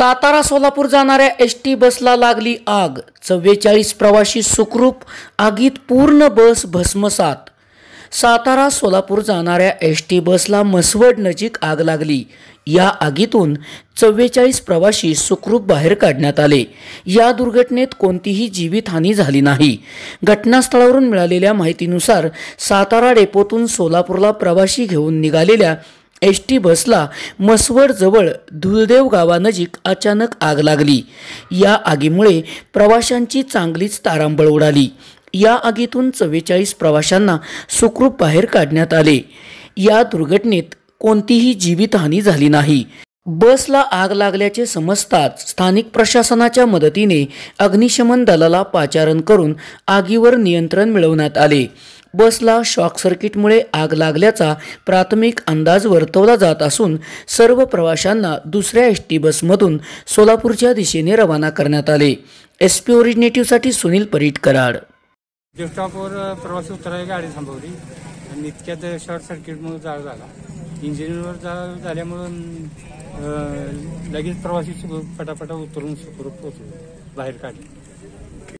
सातारा सोलापूर जाणाऱ्या S T बसला लागली आग चव्वेचाळीस प्रवाशी सुखरूप आगीत पूर्ण बस भस्मसात सातारा सोलापूर जाणाऱ्या एस टी बसला मसवड नजीक आग लागली या आगीतून चव्वेचाळीस प्रवाशी सुखरूप बाहेर काढण्यात आले या दुर्घटनेत कोणतीही जीवितहानी झाली नाही घटनास्थळावरून मिळालेल्या माहितीनुसार सातारा डेपोतून सोलापूरला प्रवाशी घेऊन निघालेल्या एस टी बसला मसवडजवळ धुळदेव गावानजीक अचानक आग लागली या आगीमुळे प्रवाशांची चांगलीच तारांबळ उडाली या आगीतून चव्वेचाळीस प्रवाशांना सुखरूप बाहेर काढण्यात आले या दुर्घटनेत कोणतीही जीवितहानी झाली नाही बसला आग लागल्याचे समजताच स्थानिक प्रशासनाच्या मदतीने अग्निशमन दलाला पाचारण करून आगीवर नियंत्रण मिळवण्यात आले बसला शॉक सर्किटमुळे आग लागल्याचा प्राथमिक अंदाज वर्तवला जात असून सर्व प्रवाशांना दुसऱ्या एस टी बसमधून सोलापूरच्या दिशेने रवाना करण्यात आले एस पी ओरिजिनेटिव्हसाठी सुनील परीट कराड स्टॉपवर प्रवासी उतरायला गाडी थांबवली आणि इतक्यात शॉर्ट सर्किटमुळे जाग झाला इंजिनवर जाग झाल्यामुळून लगेच प्रवासी पटापटा उतरून सुखरूप बाहेर काढले